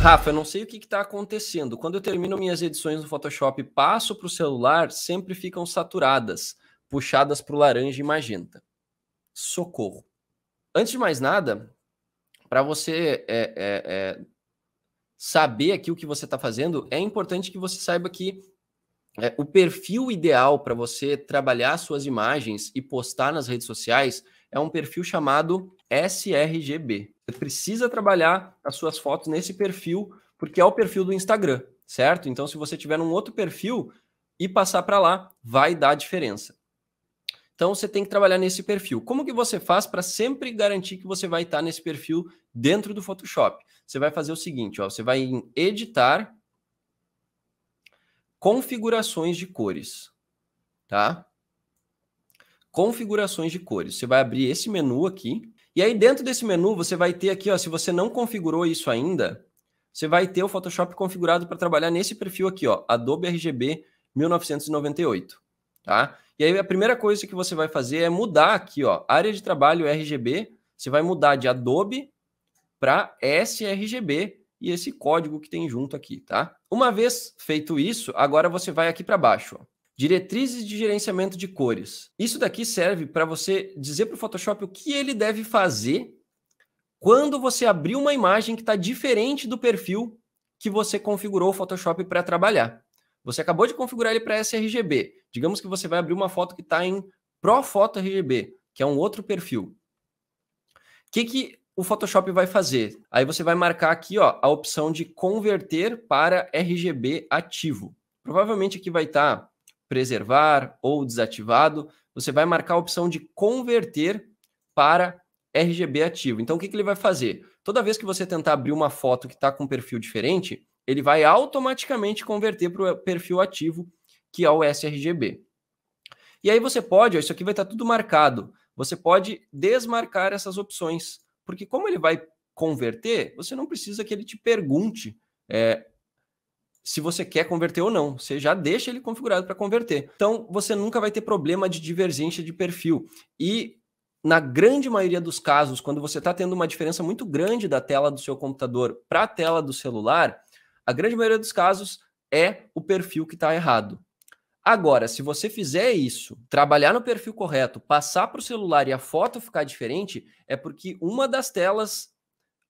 Rafa, eu não sei o que está acontecendo. Quando eu termino minhas edições no Photoshop e passo para o celular, sempre ficam saturadas, puxadas para o laranja e magenta. Socorro. Antes de mais nada, para você é, é, é, saber aqui o que você está fazendo, é importante que você saiba que é, o perfil ideal para você trabalhar suas imagens e postar nas redes sociais – é um perfil chamado sRGB. Você precisa trabalhar as suas fotos nesse perfil, porque é o perfil do Instagram, certo? Então, se você tiver um outro perfil e passar para lá, vai dar diferença. Então, você tem que trabalhar nesse perfil. Como que você faz para sempre garantir que você vai estar nesse perfil dentro do Photoshop? Você vai fazer o seguinte, ó, você vai em editar, configurações de cores, tá? configurações de cores. Você vai abrir esse menu aqui. E aí dentro desse menu você vai ter aqui, ó, se você não configurou isso ainda, você vai ter o Photoshop configurado para trabalhar nesse perfil aqui, ó, Adobe RGB 1998, tá? E aí a primeira coisa que você vai fazer é mudar aqui, ó, área de trabalho RGB, você vai mudar de Adobe para sRGB e esse código que tem junto aqui, tá? Uma vez feito isso, agora você vai aqui para baixo, ó. Diretrizes de gerenciamento de cores. Isso daqui serve para você dizer para o Photoshop o que ele deve fazer quando você abrir uma imagem que está diferente do perfil que você configurou o Photoshop para trabalhar. Você acabou de configurar ele para sRGB. Digamos que você vai abrir uma foto que está em Profoto RGB, que é um outro perfil. O que, que o Photoshop vai fazer? Aí você vai marcar aqui ó, a opção de converter para RGB ativo. Provavelmente aqui vai estar. Tá preservar ou desativado, você vai marcar a opção de converter para RGB ativo. Então, o que, que ele vai fazer? Toda vez que você tentar abrir uma foto que está com um perfil diferente, ele vai automaticamente converter para o perfil ativo, que é o sRGB. E aí você pode, ó, isso aqui vai estar tá tudo marcado, você pode desmarcar essas opções, porque como ele vai converter, você não precisa que ele te pergunte é, se você quer converter ou não. Você já deixa ele configurado para converter. Então, você nunca vai ter problema de divergência de perfil. E na grande maioria dos casos, quando você está tendo uma diferença muito grande da tela do seu computador para a tela do celular, a grande maioria dos casos é o perfil que está errado. Agora, se você fizer isso, trabalhar no perfil correto, passar para o celular e a foto ficar diferente, é porque uma das telas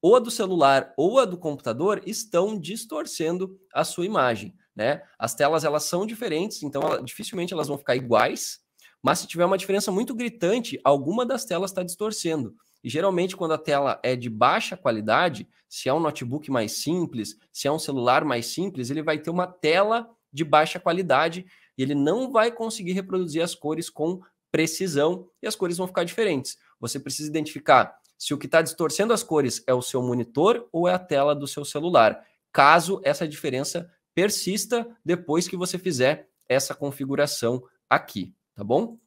ou a do celular ou a do computador estão distorcendo a sua imagem, né? As telas elas são diferentes, então ela, dificilmente elas vão ficar iguais, mas se tiver uma diferença muito gritante, alguma das telas está distorcendo. E geralmente quando a tela é de baixa qualidade, se é um notebook mais simples, se é um celular mais simples, ele vai ter uma tela de baixa qualidade e ele não vai conseguir reproduzir as cores com precisão e as cores vão ficar diferentes. Você precisa identificar se o que está distorcendo as cores é o seu monitor ou é a tela do seu celular, caso essa diferença persista depois que você fizer essa configuração aqui, tá bom?